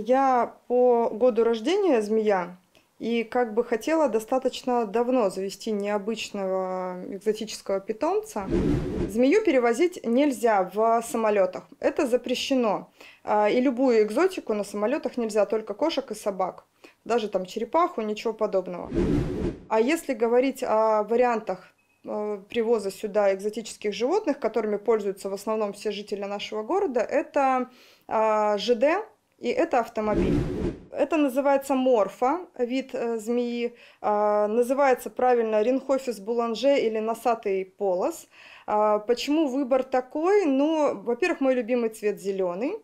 Я по году рождения змея, и как бы хотела достаточно давно завести необычного экзотического питомца. Змею перевозить нельзя в самолетах. Это запрещено. А, и любую экзотику на самолетах нельзя, только кошек и собак. Даже там черепаху, ничего подобного. А если говорить о вариантах э, привоза сюда экзотических животных, которыми пользуются в основном все жители нашего города, это а, ЖД, и это автомобиль. Это называется морфа, вид э, змеи. Э, называется правильно ринхофис буланже или носатый полос. Э, почему выбор такой? Ну, во-первых, мой любимый цвет зеленый.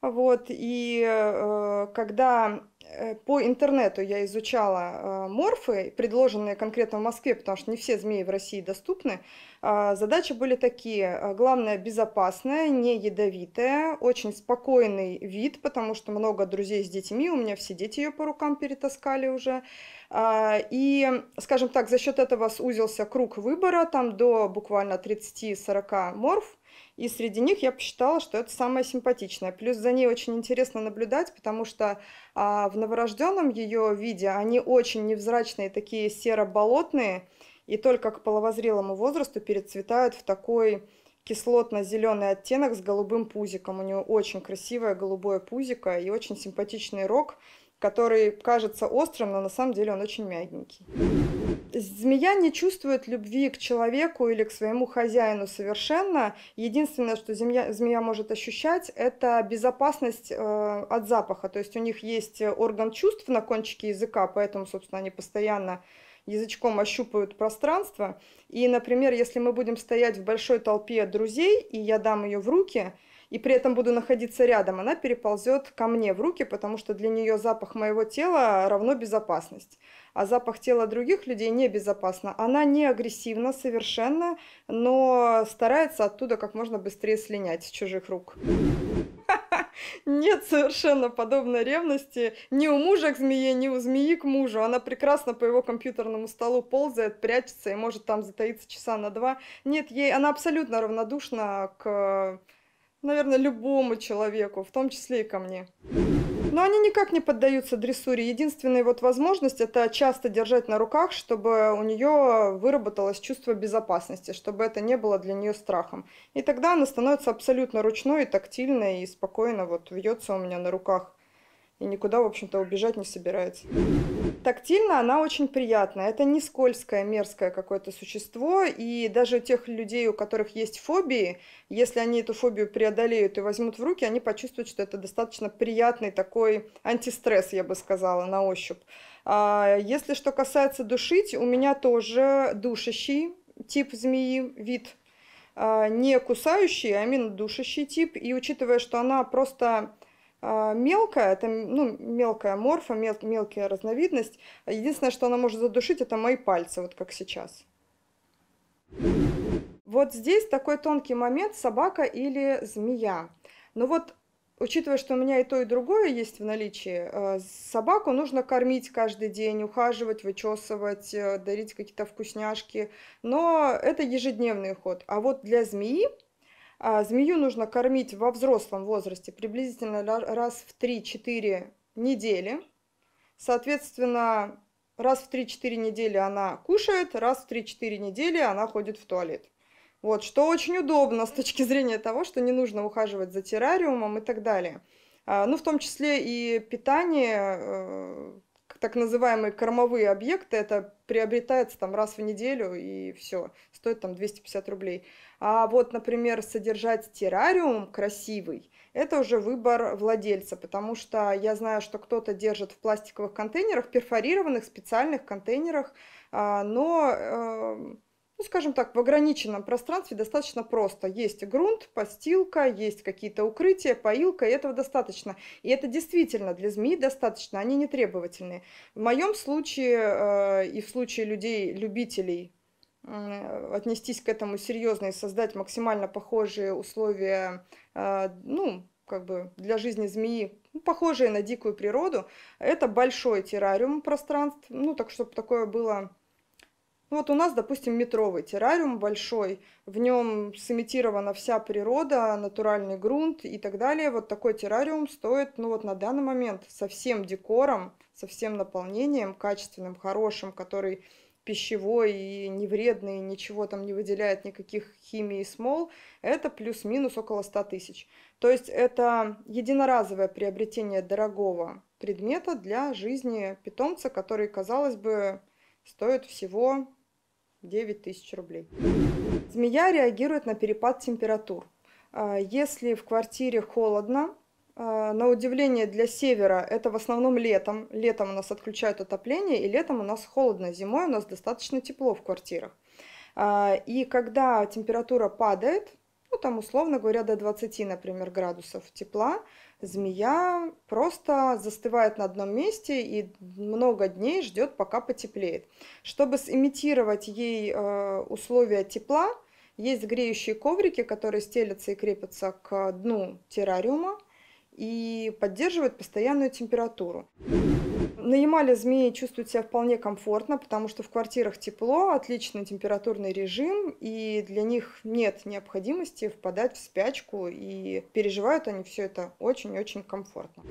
Вот, и э, когда э, по интернету я изучала э, морфы, предложенные конкретно в Москве, потому что не все змеи в России доступны, э, задачи были такие. Э, главное, безопасная, не ядовитая, очень спокойный вид, потому что много друзей с детьми, у меня все дети ее по рукам перетаскали уже. Э, и, скажем так, за счет этого сузился круг выбора, там до буквально 30-40 морф, и среди них я посчитала, что это самое симпатичное. Плюс за ней очень интересно наблюдать, потому что а, в новорожденном ее виде они очень невзрачные, такие серо-болотные, и только к половозрелому возрасту перецветают в такой кислотно-зеленый оттенок с голубым пузиком. У нее очень красивое голубое пузико и очень симпатичный рог, который кажется острым, но на самом деле он очень мягенький. Змея не чувствует любви к человеку или к своему хозяину совершенно. Единственное, что змея, змея может ощущать, это безопасность э, от запаха. То есть у них есть орган чувств на кончике языка, поэтому, собственно, они постоянно язычком ощупывают пространство. И, например, если мы будем стоять в большой толпе друзей, и я дам ее в руки – и при этом буду находиться рядом, она переползет ко мне в руки, потому что для нее запах моего тела равно безопасность. А запах тела других людей небезопасно. Она не агрессивна совершенно, но старается оттуда как можно быстрее слинять с чужих рук. Нет совершенно подобной ревности ни у мужа к змее, ни у змеи к мужу. Она прекрасно по его компьютерному столу ползает, прячется и может там затаиться часа на два. Нет, ей она абсолютно равнодушна к наверное, любому человеку, в том числе и ко мне. Но они никак не поддаются дрессуре. Единственная вот возможность – это часто держать на руках, чтобы у нее выработалось чувство безопасности, чтобы это не было для нее страхом. И тогда она становится абсолютно ручной, и тактильной и спокойно вот вьется у меня на руках. И никуда, в общем-то, убежать не собирается. Тактильно она очень приятная. Это не скользкое, мерзкое какое-то существо. И даже у тех людей, у которых есть фобии, если они эту фобию преодолеют и возьмут в руки, они почувствуют, что это достаточно приятный такой антистресс, я бы сказала, на ощупь. А если что касается душить, у меня тоже душащий тип змеи, вид а, не кусающий, а именно душащий тип. И учитывая, что она просто а, мелкая, это ну, мелкая морфа, мел, мелкая разновидность. Единственное, что она может задушить, это мои пальцы, вот как сейчас. Вот здесь такой тонкий момент, собака или змея. Ну вот, учитывая, что у меня и то, и другое есть в наличии, э, собаку нужно кормить каждый день, ухаживать, вычесывать, э, дарить какие-то вкусняшки. Но это ежедневный ход. А вот для змеи а змею нужно кормить во взрослом возрасте приблизительно раз в 3-4 недели. Соответственно, раз в 3-4 недели она кушает, раз в 3-4 недели она ходит в туалет. Вот, что очень удобно с точки зрения того, что не нужно ухаживать за террариумом и так далее. А, ну, в том числе и питание э, так называемые кормовые объекты, это приобретается там раз в неделю и все, стоит там 250 рублей. А вот, например, содержать террариум красивый, это уже выбор владельца, потому что я знаю, что кто-то держит в пластиковых контейнерах, перфорированных специальных контейнерах, а, но эм, ну, скажем так, в ограниченном пространстве достаточно просто. Есть грунт, постилка, есть какие-то укрытия, поилка, и этого достаточно. И это действительно для змеи достаточно, они не требовательные. В моем случае э, и в случае людей, любителей э, отнестись к этому серьезно и создать максимально похожие условия, э, ну, как бы для жизни змеи, ну, похожие на дикую природу. Это большой террариум пространств, ну, так чтобы такое было вот у нас, допустим, метровый террариум большой, в нем сымитирована вся природа, натуральный грунт и так далее. Вот такой террариум стоит, ну вот на данный момент, со всем декором, со всем наполнением, качественным, хорошим, который пищевой и не вредный, ничего там не выделяет никаких химии и смол, это плюс-минус около 100 тысяч. То есть это единоразовое приобретение дорогого предмета для жизни питомца, который, казалось бы, стоит всего 9 тысяч рублей. Змея реагирует на перепад температур. А, если в квартире холодно, а, на удивление для севера это в основном летом. Летом у нас отключают отопление, и летом у нас холодно. Зимой у нас достаточно тепло в квартирах. А, и когда температура падает, ну там условно говоря до 20, например, градусов тепла, змея просто застывает на одном месте и много дней ждет, пока потеплеет. Чтобы сымитировать ей э, условия тепла, есть греющие коврики, которые стелятся и крепятся к дну террариума и поддерживают постоянную температуру. На Ямале змеи чувствуют себя вполне комфортно, потому что в квартирах тепло, отличный температурный режим, и для них нет необходимости впадать в спячку, и переживают они все это очень-очень комфортно.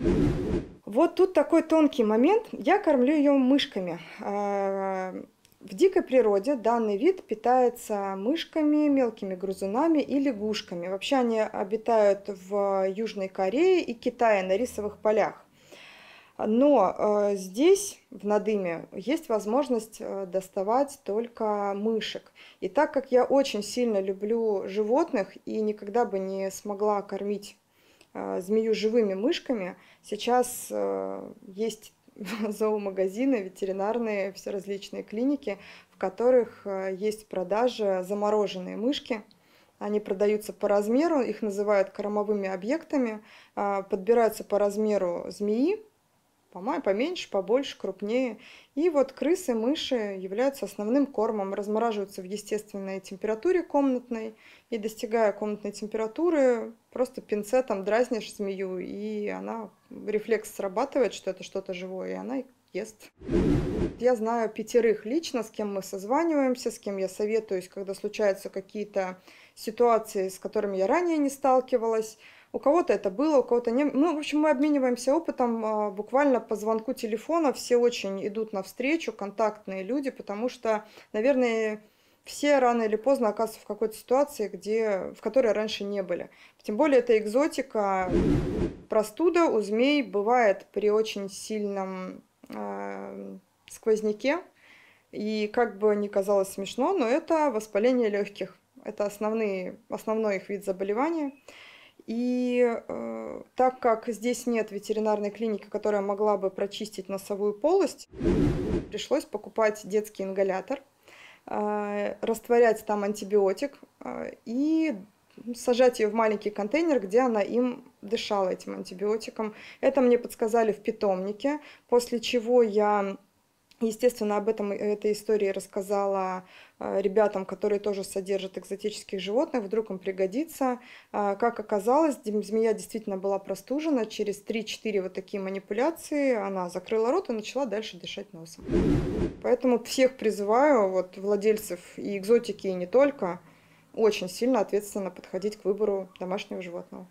Вот тут такой тонкий момент. Я кормлю ее мышками. А, в дикой природе данный вид питается мышками, мелкими грызунами и лягушками. Вообще они обитают в Южной Корее и Китае на рисовых полях. Но э, здесь, в надыме, есть возможность э, доставать только мышек. И так как я очень сильно люблю животных и никогда бы не смогла кормить э, змею живыми мышками, сейчас есть зоомагазины, ветеринарные, все различные клиники, в которых есть продажа замороженные мышки. Они продаются по размеру, их называют кормовыми объектами, подбираются по размеру змеи, поменьше, побольше, крупнее. И вот крысы, мыши являются основным кормом, размораживаются в естественной температуре комнатной, и достигая комнатной температуры, просто пинцетом дразнишь змею, и она, рефлекс срабатывает, что это что-то живое, и она ест. Я знаю пятерых лично, с кем мы созваниваемся, с кем я советуюсь, когда случаются какие-то ситуации, с которыми я ранее не сталкивалась, у кого-то это было, у кого-то не. Ну, в общем, мы обмениваемся опытом а, буквально по звонку телефона. Все очень идут навстречу, контактные люди, потому что, наверное, все рано или поздно оказываются в какой-то ситуации, где, в которой раньше не были. Тем более это экзотика. Простуда у змей бывает при очень сильном э, сквозняке. И как бы ни казалось смешно, но это воспаление легких. Это основные, основной их вид заболевания. И э, так как здесь нет ветеринарной клиники, которая могла бы прочистить носовую полость, пришлось покупать детский ингалятор, э, растворять там антибиотик э, и сажать ее в маленький контейнер, где она им дышала этим антибиотиком. Это мне подсказали в питомнике, после чего я Естественно, об этом э, этой истории рассказала э, ребятам, которые тоже содержат экзотических животных, вдруг им пригодится. А, как оказалось, змея действительно была простужена. Через 3-4 вот такие манипуляции она закрыла рот и начала дальше дышать носом. Поэтому всех призываю, вот владельцев и экзотики, и не только, очень сильно ответственно подходить к выбору домашнего животного.